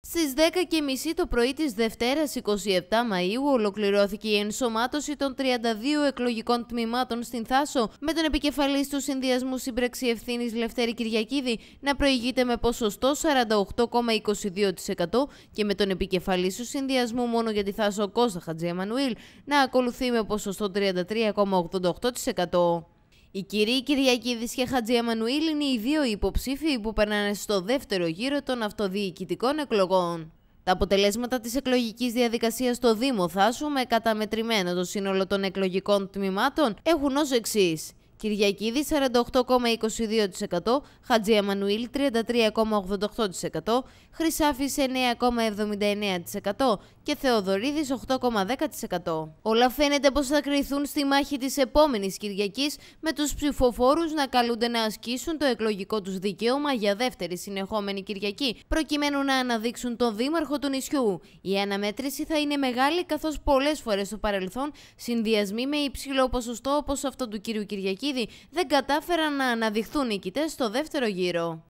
Στι 10.30 το πρωί της Δευτέρας 27 Μαου ολοκληρώθηκε η ενσωμάτωση των 32 εκλογικών τμήματων στην Θάσο, με τον επικεφαλής του Συνδυασμού Σύμπραξη Ευθύνης Λευτέρη Κυριακίδη να προηγείται με ποσοστό 48,22% και με τον επικεφαλής του Συνδυασμού μόνο για τη Θάσο Κώστα Εμμανουήλ να ακολουθεί με ποσοστό 33,88%. Οι κυρίοι Κυριακίδης και Χατζη Εμμανουήλ είναι οι δύο υποψήφοι που περνάνε στο δεύτερο γύρο των αυτοδιοικητικών εκλογών. Τα αποτελέσματα της εκλογικής διαδικασίας στο Δήμο Θάσου με καταμετρημένο το σύνολο των εκλογικών τμήματων έχουν ως εξής. Κυριακίδη 48,22%, Χατζή Αμανουήλ 33,88%, Χρυσάφης 9,79% και Θεοδωρίδης 8,10%. Όλα φαίνεται πως θα κρυθούν στη μάχη της επόμενης Κυριακής με τους ψηφοφόρους να καλούνται να ασκήσουν το εκλογικό τους δικαίωμα για δεύτερη συνεχόμενη Κυριακή προκειμένου να αναδείξουν τον δήμαρχο του νησιού. Η αναμέτρηση θα είναι μεγάλη καθώς πολλές φορές στο παρελθόν συνδυασμοί με υψηλό ποσοστό όπως αυτό του κύριου Κυριακή Ήδη δεν κατάφεραν να αναδειχθούν νικητές στο δεύτερο γύρο.